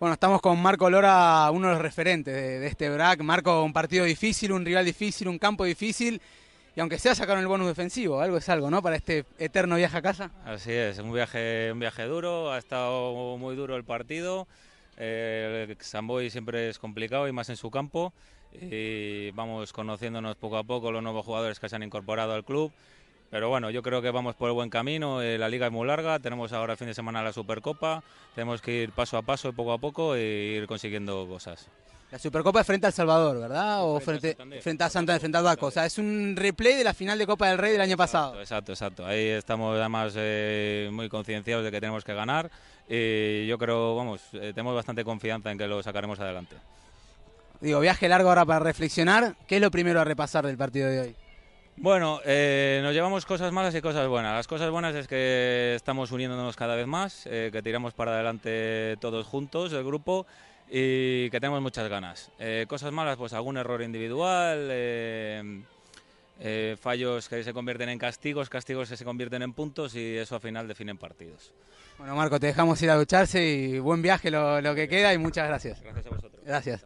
Bueno, estamos con Marco Lora, uno de los referentes de, este BRAC. Marco, un partido difícil, un rival difícil, un campo difícil. Y aunque sea, sacaron el bonus defensivo. Algo es algo, ¿no? Para este eterno viaje a casa. Así es, un viaje, un viaje duro. Ha estado muy duro el partido. Eh, el Samboy siempre es complicado y más en su campo. Y vamos conociéndonos poco a poco los nuevos jugadores que se han incorporado al club. Pero bueno, yo creo que vamos por el buen camino. Eh, la liga es muy larga, tenemos ahora el fin de semana la Supercopa, tenemos que ir paso a paso, poco a poco, e ir consiguiendo cosas. La Supercopa es frente al Salvador, ¿verdad? O frente, a Santander, frente a Duaco. O sea, es un replay de la final de Copa del Rey del año pasado. Exacto, exacto. Ahí estamos además eh, muy concienciados de que tenemos que ganar. Y yo creo, vamos, tenemos bastante confianza en que lo sacaremos adelante. Digo, viaje largo ahora para reflexionar. ¿Qué es lo primero a repasar del partido de hoy? Bueno, eh, nos llevamos cosas malas y cosas buenas. Las cosas buenas es que estamos uniéndonos cada vez más, eh, que tiramos para adelante todos juntos, el grupo, y que tenemos muchas ganas. Eh, cosas malas, pues algún error individual, fallos que se convierten en castigos, castigos que se convierten en puntos y eso al final definen partidos. Bueno, Marco, te dejamos ir a ducharse y buen viaje lo, lo que queda y muchas gracias. Gracias a vosotros. Gracias.